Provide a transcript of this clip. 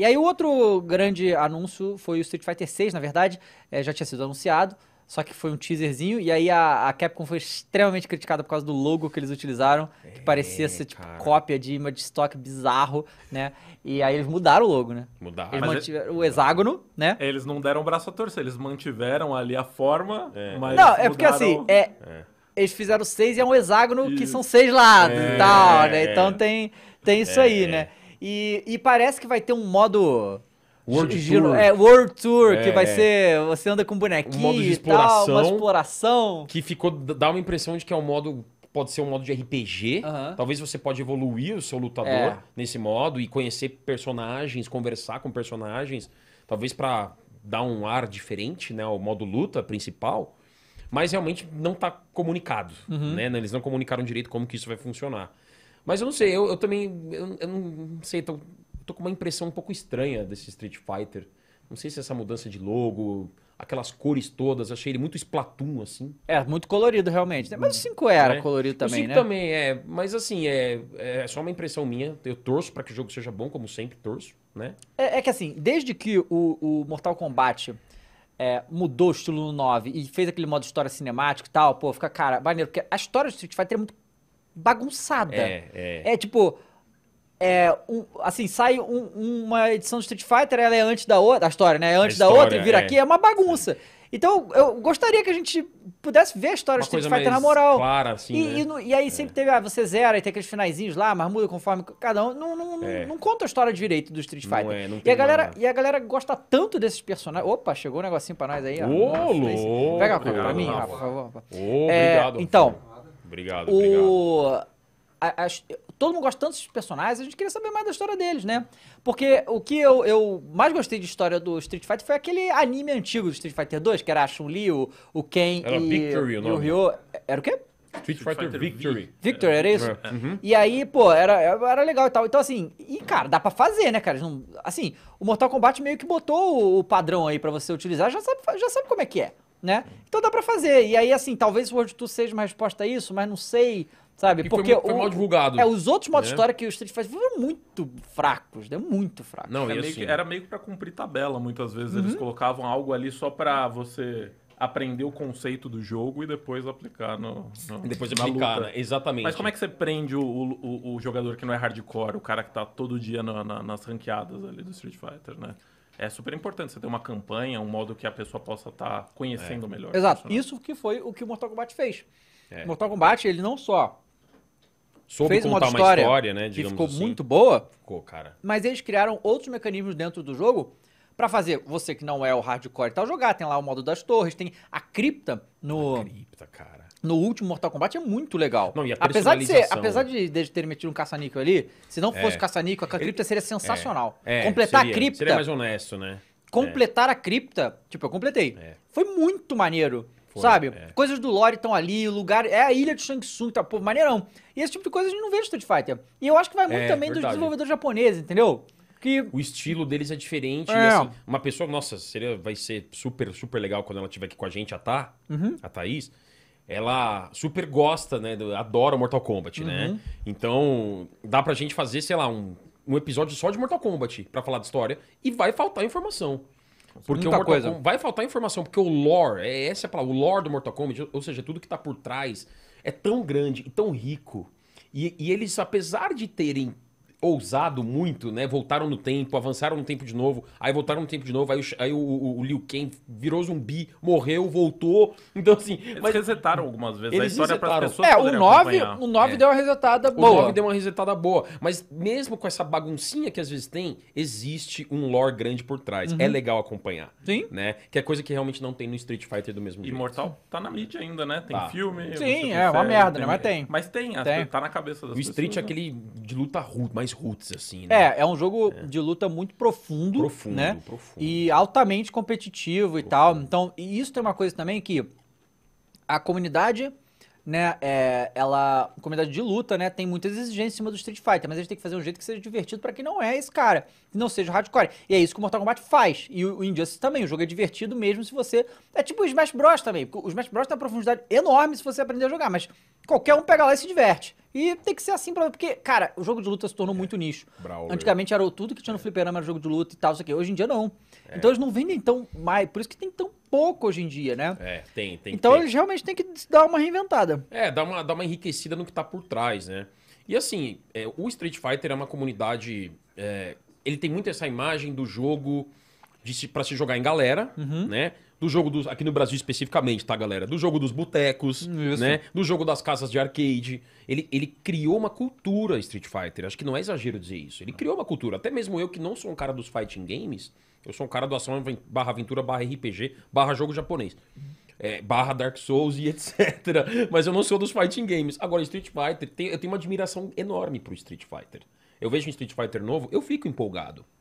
E aí o outro grande anúncio foi o Street Fighter 6, na verdade, é, já tinha sido anunciado, só que foi um teaserzinho, e aí a, a, Capcom foi extremamente criticada por causa do logo que eles utilizaram, que é, parecia ser tipo cara. cópia de uma de estoque bizarro, né? E aí eles mudaram o logo, né? Mudaram. Eles mas mantiveram é... o hexágono, né? Eles não deram o braço a torcer, eles mantiveram ali a forma, é. mas Não, é porque assim, é, é... Eles fizeram seis e é um hexágono isso. que são seis lados e é, tal, né? Então tem, tem isso aí, né? E, e parece que vai ter um modo. World Giro, Tour. É, World Tour, é, que vai ser. Você anda com bonequinho um modo de exploração, tal, uma exploração. Que ficou. dá uma impressão de que é um modo. Pode ser um modo de RPG. Talvez você pode evoluir o seu lutador é. nesse modo e conhecer personagens, conversar com personagens. Talvez para dar um ar diferente, né? O modo luta principal. Mas realmente não está comunicado. Uhum. Né, né? Eles não comunicaram direito como que isso vai funcionar. Mas eu não sei, eu, eu também. Eu, eu, não sei, tô, tô com uma impressão um pouco estranha desse Street Fighter. Não sei se essa mudança de logo, aquelas cores todas, achei ele muito Splatoon, assim. É, muito colorido, realmente. Né? Mas o 5 era é. colorido também, o 5 né? também, é. Mas assim, é, é só uma impressão minha. Eu torço para que o jogo seja bom, como sempre torço, né? É, é que assim, desde que o, o Mortal Kombat é, mudou o estilo no 9 e fez aquele modo história cinemático e tal, pô, fica, cara, maneiro. Porque a história do Street Fighter é muito bagunçada. É, é. é tipo. É, um, assim, sai um, uma edição do Street Fighter, ela é antes da outra, a história, né? É antes história, da outra e vira é. aqui, é uma bagunça. Então, eu gostaria que a gente pudesse ver a história uma do Street Fighter na moral. assim. E, né? e, no, e aí é. sempre teve, ah, você zera e tem aqueles finaizinhos lá, mas muda conforme cada um. Não, não, é. não conta a história direito do Street Fighter. Não é, não e, a galera, e a galera gosta tanto desses personagens. Opa, chegou um negocinho pra nós aí, Ô, Pega a pra mim, por favor. Ô, obrigado. Então. Obrigado, o... obrigado. A, a, todo mundo gosta tanto desses personagens, a gente queria saber mais da história deles, né? Porque o que eu, eu mais gostei de história do Street Fighter foi aquele anime antigo do Street Fighter 2, que era a Chun-Li, o, o Ken era e, Victory, o, e o Ryo. Era o quê? Street, Street Fighter, Victory. Victory, era isso? É. Uhum. E aí, pô, era, era legal e tal. Então, assim, e cara, dá pra fazer, né, cara? assim, o Mortal Kombat meio que botou o, o padrão aí para você utilizar, já sabe, já sabe como é que é né? Então dá para fazer. E aí, assim, talvez o World 2 seja uma resposta a isso, mas não sei, sabe? Porque, porque foi, foi mal divulgado. É, os outros modos né? história que o Street Fighter foram muito fracos, né? muito fracos. Não, era, meio, assim... era meio que pra cumprir tabela, muitas vezes. Uhum. Eles colocavam algo ali só pra você aprender o conceito do jogo e depois aplicar no. no depois aplicar, luta. Né? exatamente. Mas como é que você prende o, o, o, jogador que não é hardcore, o cara que tá todo dia na, na, nas ranqueadas ali do Street Fighter, né? é super importante você ter uma campanha, um modo que a pessoa possa estar tá conhecendo é. melhor. Exato. Isso que foi o que o Mortal Kombat fez. É. Mortal Kombat, ele não só Soube fez uma história, uma história né, que ficou assim. muito boa, ficou, cara. mas eles criaram outros mecanismos dentro do jogo para fazer você que não é o hardcore e tal jogar. Tem lá o modo das torres, tem a cripta no. A cripta, cara no último Mortal Kombat é muito legal. Não, apesar de ser, apesar de, de ter metido um caça-níquel ali, se não fosse é. caça-níquel, a cripta seria é. sensacional. É. É, completar seria, a cripta. Seria mais honesto, né? Completar a cripta, tipo, eu completei. É. Foi muito maneiro. Foi, sabe? É. Coisas do lore estão ali, lugar. É a ilha de Shang Tsung, tá? Pô, maneirão. E esse tipo de coisa a gente não vê no Street Fighter. E eu acho que vai muito também verdade. dos desenvolvedores japoneses, entendeu? Que... O estilo deles é diferente. É. E, assim, uma pessoa, nossa, seria, vai ser super, super legal quando ela estiver aqui com a gente, a Tá, uhum. a Thaís ela super gosta, né? Adora Mortal Kombat, né? uhum. né? Então, dá pra gente fazer, sei lá, um, um episódio só de Mortal Kombat para falar de história e vai faltar informação. Porque Muita coisa. vai faltar informação, porque o lore, é essa é a palavra, o lore do Mortal Kombat, ou seja, tudo que tá por trás, é tão grande e tão rico. E, e eles, apesar de terem ousado muito, né? Voltaram no tempo, avançaram no tempo de novo, aí voltaram no tempo de novo, aí o, aí o, o, o Liu Kang virou zumbi, morreu, voltou. Então, assim. Eles mas... resetaram algumas vezes eles a história é resetaram. pessoas. É, o 9, o 9 é. deu uma resetada boa. O 9 deu uma resetada boa. Mas mesmo com essa baguncinha que às vezes tem, existe um lore grande por trás. É uhum. É legal acompanhar. Sim. Né? Que é coisa que realmente não tem no Street Fighter do mesmo jeito. Imortal tá na mídia ainda, né? Tem tá. filme. Sim, é uma merda, né? Mas tem. Mas tem, tem. tá na cabeça das o pessoas. O Street é né? aquele de luta rude, mas mais roots, assim, né? É, é um jogo é. de luta muito profundo, profundo né? Profundo. E altamente competitivo profundo. e tal. Então, e isso tem uma coisa também que a comunidade né, é, ela, comunidade de luta, né, tem muitas exigências em cima do Street Fighter, mas a gente tem que fazer um jeito que seja divertido para quem não é esse cara, que não seja hardcore. E é isso que o Mortal Kombat faz, e o, o Injustice também, o jogo é divertido mesmo se você... É tipo o Smash Bros também, porque o Smash Bros tem uma profundidade enorme se você aprender a jogar, mas qualquer um pega lá e se diverte. E tem que ser assim, porque, cara, o jogo de luta se tornou é. muito nicho. Brawler. É. Antigamente era tudo que tinha no é. fliperama, era jogo de luta e tal, isso aqui. Hoje em dia não. É. Então eles não vendem tão mais, por isso que tem tão pouco hoje em dia, né? É, tem, tem. Então tem. eles realmente têm que dar uma reinventada. É, dar uma, dar uma enriquecida no que tá por trás, né? E assim, é, o Street Fighter é uma comunidade. É, ele tem muito essa imagem do jogo de se, pra se jogar em galera, uhum. né? do jogo dos. Aqui no Brasil especificamente, tá, galera? Do jogo dos botecos, né? Do jogo das casas de arcade. Ele, ele criou uma cultura Street Fighter. Acho que não é exagero dizer isso. Ele criou uma cultura. Até mesmo eu, que não sou um cara dos fighting games, eu sou um cara do ação barra aventura, barra RPG, barra jogo japonês. É, barra Dark Souls e etc. Mas eu não sou dos fighting games. Agora, Street Fighter, tem, eu tenho uma admiração enorme pro Street Fighter. Eu vejo um Street Fighter novo, eu fico empolgado.